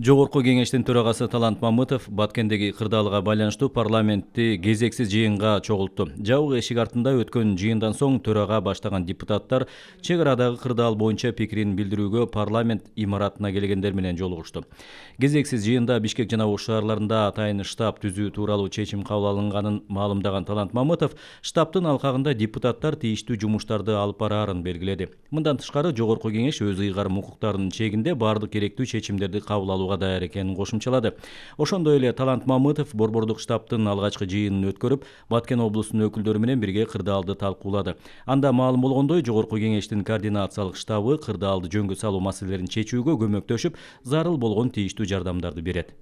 жогорку кеңештин төрагасы талант мамытов баткендеги кырдаалга байланыштуу парламентти кезексиз жыйынга чогултту жабык эшик артында өткөн жыйындан соң төрага баштаган депутаттар чек арадагы кырдаал боюнча пикирин билдирүүгө парламент имаратына келгендер менен жолугушту кезексиз жыйында бишкек жана ош шаарларында атайын штаб түзүү тууралуу чечим кабыл алынганын маалымдаган талант мамытов штабтын алкагында депутаттар тийиштүү жумуштарды алып бараарын белгиледи мындан тышкары жогорку кеңеш өз ыйгарым укуктарынын чегинде баардык керектүү чечимдерди кабыл алуу алууга даяр экенин кошумчалады ошондой эле талант мамытов борбордук штабтын алгачкы жыйынын өткөрүп баткен облусунун өкүлдөрү менен бирге кырдаалды талкуулады анда маалым болгондой жогорку кеңештин координациялык штабы кырдаалды жөнгө салуу маселелерин чечүүгө көмөктөшүп зарыл болгон тийиштүү жардамдарды берет